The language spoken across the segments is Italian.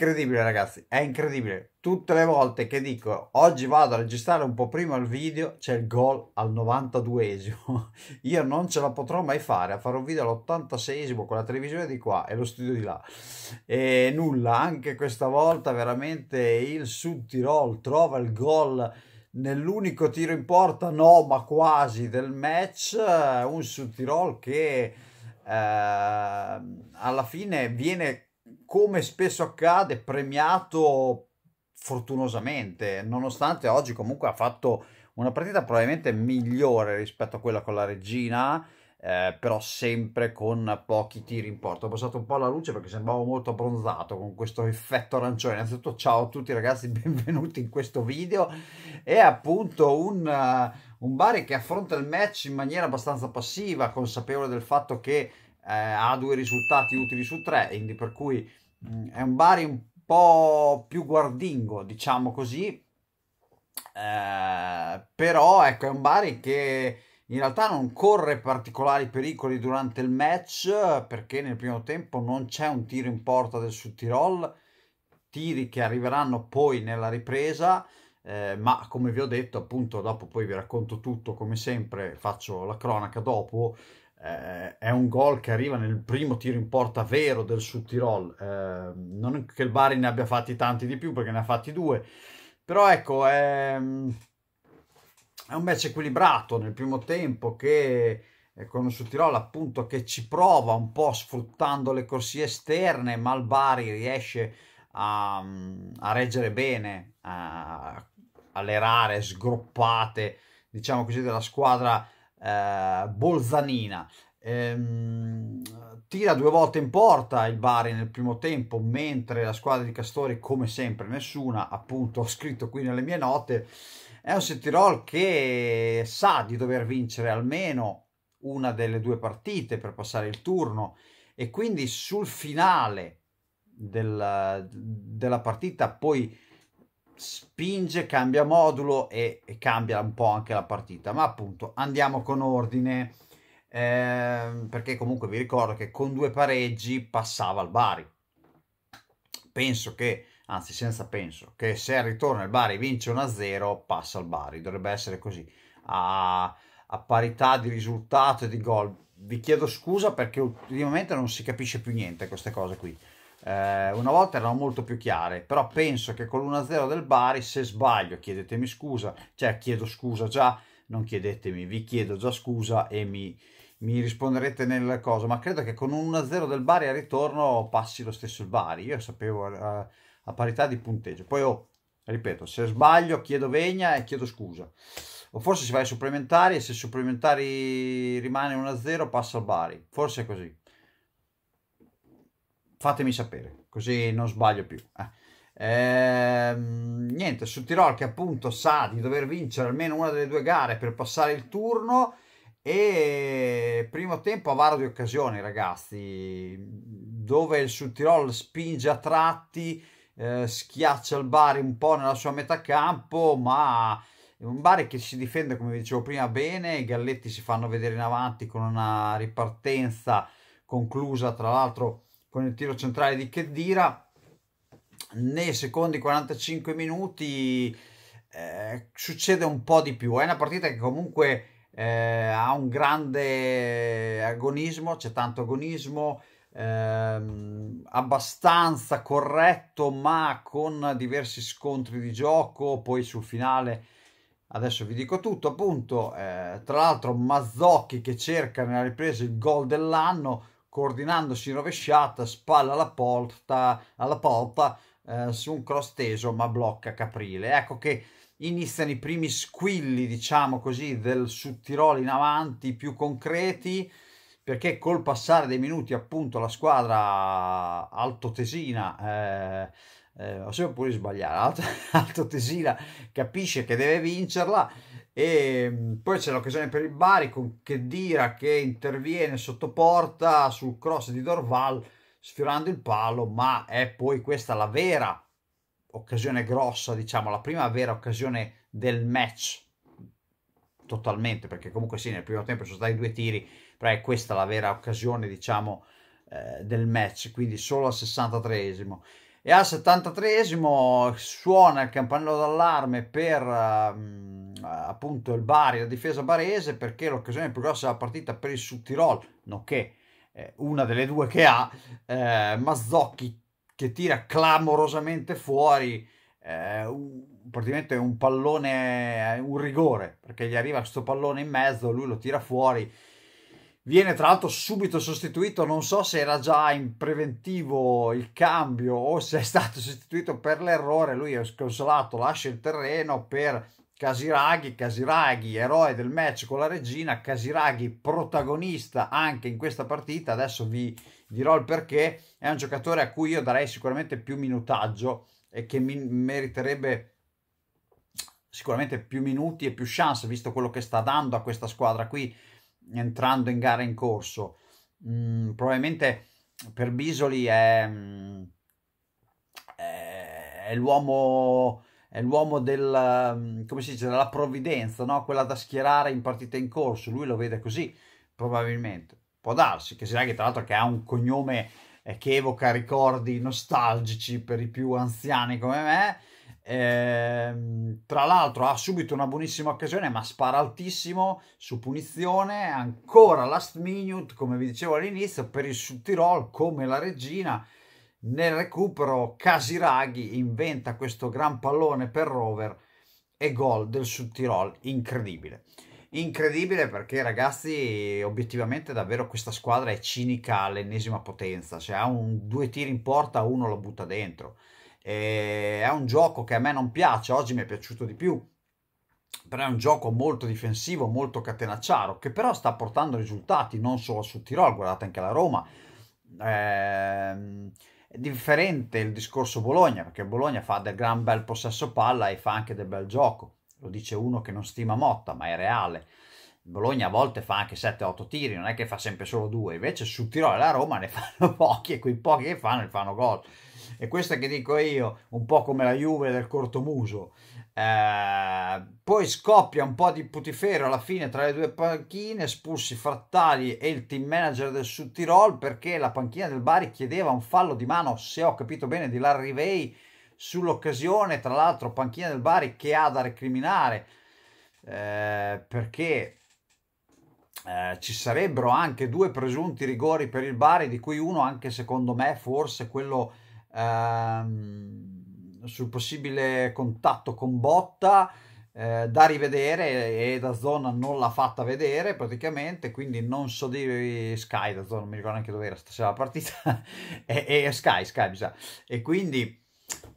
incredibile ragazzi, è incredibile. Tutte le volte che dico oggi vado a registrare un po' prima il video c'è il gol al 92esimo. Io non ce la potrò mai fare a fare un video all'86esimo con la televisione di qua e lo studio di là. E nulla, anche questa volta veramente il Sud Tirol trova il gol nell'unico tiro in porta, no ma quasi, del match. Un Sud Tirol che eh, alla fine viene come spesso accade, premiato fortunosamente, nonostante oggi comunque ha fatto una partita probabilmente migliore rispetto a quella con la regina, eh, però sempre con pochi tiri in porta. Ho passato un po' la luce perché sembravo molto abbronzato con questo effetto arancione. Innanzitutto ciao a tutti ragazzi, benvenuti in questo video. È appunto un, uh, un Bari che affronta il match in maniera abbastanza passiva, consapevole del fatto che eh, ha due risultati utili su tre, quindi per cui mh, mm, è un Bari un po' più guardingo, diciamo così, eh, però ecco, è un Bari che in realtà non corre particolari pericoli durante il match perché nel primo tempo non c'è un tiro in porta del Sud Tirol, tiri che arriveranno poi nella ripresa. Eh, ma come vi ho detto appunto dopo poi vi racconto tutto come sempre faccio la cronaca dopo eh, è un gol che arriva nel primo tiro in porta vero del Sud Tirol. Eh, non che il Bari ne abbia fatti tanti di più perché ne ha fatti due, però ecco, è, è un match equilibrato nel primo tempo che eh, con il Sud Tirol appunto che ci prova un po' sfruttando le corsie esterne, ma il Bari riesce a, a reggere bene a, alle rare sgroppate, diciamo così, della squadra eh, Bolzanina. Ehm, tira due volte in porta il Bari nel primo tempo, mentre la squadra di Castori, come sempre, nessuna, appunto ho scritto qui nelle mie note, è un Settirol che sa di dover vincere almeno una delle due partite per passare il turno e quindi sul finale del, della partita poi spinge, cambia modulo e, e, cambia un po' anche la partita. Ma appunto andiamo con ordine, eh, perché comunque vi ricordo che con due pareggi passava il Bari. Penso che, anzi senza penso, che se al ritorno il Bari vince 1-0 passa il Bari, dovrebbe essere così. A, a parità di risultato e di gol vi chiedo scusa perché ultimamente non si capisce più niente queste cose qui eh, una volta erano molto più chiare, però penso che con l'1-0 del Bari, se sbaglio, chiedetemi scusa, cioè chiedo scusa già, non chiedetemi, vi chiedo già scusa e mi, mi risponderete nel cosa, ma credo che con un 1-0 del Bari al ritorno passi lo stesso il Bari, io sapevo a, eh, a parità di punteggio, poi oh, ripeto, se sbaglio chiedo vegna e chiedo scusa, o forse si va ai supplementari e se supplementari rimane 1-0 passa al Bari, forse è così fatemi sapere, così non sbaglio più. Eh. Ehm, niente, sul Tirol che appunto sa di dover vincere almeno una delle due gare per passare il turno e primo tempo avaro di occasioni ragazzi, dove il Sud Tirol spinge a tratti, eh, schiaccia il Bari un po' nella sua metà campo, ma è un Bari che si difende come vi dicevo prima bene, i Galletti si fanno vedere in avanti con una ripartenza conclusa tra l'altro con il tiro centrale di Kedira. Nei secondi 45 minuti eh, succede un po' di più. È una partita che comunque eh, ha un grande agonismo, c'è tanto agonismo, ehm, abbastanza corretto, ma con diversi scontri di gioco. Poi sul finale adesso vi dico tutto appunto eh, tra l'altro Mazzocchi che cerca nella ripresa il gol dell'anno coordinandosi in rovesciata, spalla alla porta, alla porta eh, su un cross teso ma blocca Caprile. Ecco che iniziano i primi squilli, diciamo così, del Sud Tirol in avanti più concreti perché col passare dei minuti appunto la squadra altotesina eh, eh, ho sempre pure sbagliato altotesina capisce che deve vincerla e mm, poi c'è l'occasione per il Bari con Chedira che interviene sotto porta sul cross di Dorval sfiorando il palo ma è poi questa la vera occasione grossa diciamo la prima vera occasione del match totalmente perché comunque sì nel primo tempo sono stati due tiri però è questa la vera occasione, diciamo, eh, del match, quindi solo al 63esimo. E al 73esimo suona il campanello d'allarme per eh, appunto il Bari, la difesa barese, perché l'occasione più grossa della partita per il Sud Tirol, nonché eh, una delle due che ha, eh, Mazzocchi che tira clamorosamente fuori eh, praticamente un pallone, eh, un rigore, perché gli arriva questo pallone in mezzo, lui lo tira fuori viene tra l'altro subito sostituito. Non so se era già in preventivo il cambio o se è stato sostituito per l'errore. Lui è sconsolato, lascia il terreno per Casiraghi. Casiraghi, eroe del match con la regina, Casiraghi, protagonista anche in questa partita. Adesso vi dirò il perché. È un giocatore a cui io darei sicuramente più minutaggio e che mi meriterebbe sicuramente più minuti e più chance visto quello che sta dando a questa squadra qui entrando in gara in corso. Mm, probabilmente per Bisoli è, mm, è, l'uomo è l'uomo del, mm, dice, della provvidenza, no? quella da schierare in partita in corso, lui lo vede così, probabilmente. Può darsi, che si che tra l'altro che ha un cognome che evoca ricordi nostalgici per i più anziani come me, eh, tra l'altro ha subito una buonissima occasione, ma spara altissimo su punizione, ancora last minute, come vi dicevo all'inizio, per il Sud Tirol come la regina. Nel recupero Casiraghi inventa questo gran pallone per Rover e gol del Sud Tirol, incredibile. Incredibile perché ragazzi, obiettivamente davvero questa squadra è cinica all'ennesima potenza, cioè ha un, due tiri in porta, uno lo butta dentro e è un gioco che a me non piace, oggi mi è piaciuto di più, però è un gioco molto difensivo, molto catenacciaro, che però sta portando risultati non solo su Tirol, guardate anche la Roma. Eh, è differente il discorso Bologna, perché Bologna fa del gran bel possesso palla e fa anche del bel gioco. Lo dice uno che non stima Motta, ma è reale. Bologna a volte fa anche 7-8 tiri, non è che fa sempre solo due, invece su Tirol e la Roma ne fanno pochi e quei pochi che fanno ne fanno gol. E questa che dico io, un po' come la Juve del cortomuso. Eh, poi scoppia un po' di putifero alla fine tra le due panchine, espulsi Frattali e il team manager del Sud Tirol perché la panchina del Bari chiedeva un fallo di mano, se ho capito bene, di Larry Vey sull'occasione, tra l'altro panchina del Bari che ha da recriminare eh, perché eh, ci sarebbero anche due presunti rigori per il Bari, di cui uno anche secondo me forse quello ehm, sul possibile contatto con Botta eh, da rivedere e da zona non l'ha fatta vedere praticamente quindi non so dirvi Sky da zona non mi ricordo neanche dove era stasera la partita e, e, Sky Sky bisogna. e quindi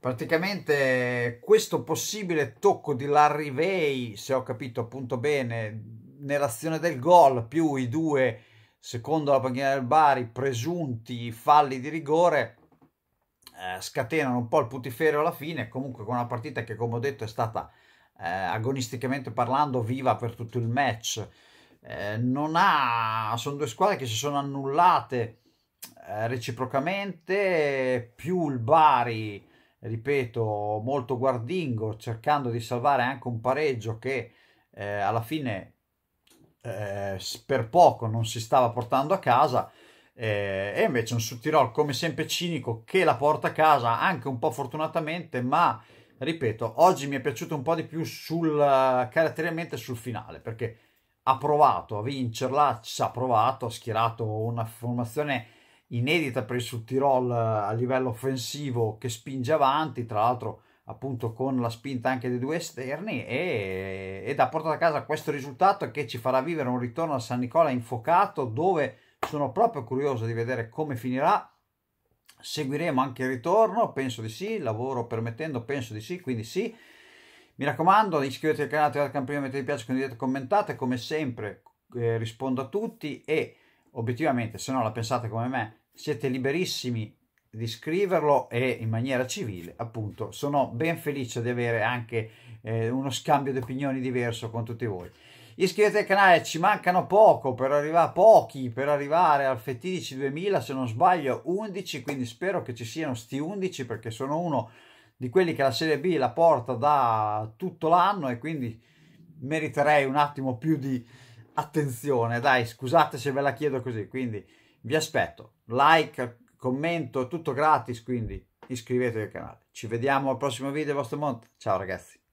praticamente questo possibile tocco di Larry Vey, se ho capito appunto bene, nell'azione del gol, più i due, secondo la panchina del Bari, presunti falli di rigore, eh, scatenano un po' il putiferio alla fine, comunque con una partita che come ho detto è stata eh, agonisticamente parlando viva per tutto il match. Eh, non ha, sono due squadre che si sono annullate eh, reciprocamente, più il Bari, ripeto, molto guardingo, cercando di salvare anche un pareggio che eh, alla fine per poco non si stava portando a casa eh, e invece un Suttirol come sempre cinico che la porta a casa anche un po' fortunatamente, ma ripeto, oggi mi è piaciuto un po' di più sul, caratterialmente sul finale, perché ha provato a vincerla, ci ha provato, ha schierato una formazione inedita per il Suttirol eh, a livello offensivo che spinge avanti, tra l'altro appunto con la spinta anche dei due esterni e, ed ha portato a casa questo risultato che ci farà vivere un ritorno a San Nicola infocato dove sono proprio curioso di vedere come finirà seguiremo anche il ritorno penso di sì lavoro permettendo penso di sì quindi sì mi raccomando iscrivetevi al canale attivate la campanella mettete mi piace condividete commentate come sempre eh, rispondo a tutti e obiettivamente se non la pensate come me siete liberissimi di scriverlo e in maniera civile appunto sono ben felice di avere anche eh, uno scambio di opinioni diverso con tutti voi Iscrivetevi al canale, ci mancano poco per arrivare, pochi per arrivare al fetidici 2000, se non sbaglio 11, quindi spero che ci siano sti 11 perché sono uno di quelli che la Serie B la porta da tutto l'anno e quindi meriterei un attimo più di attenzione. Dai, scusate se ve la chiedo così, quindi vi aspetto. Like, commento, tutto gratis, quindi iscrivetevi al canale. Ci vediamo al prossimo video, vostro Monte. Ciao ragazzi.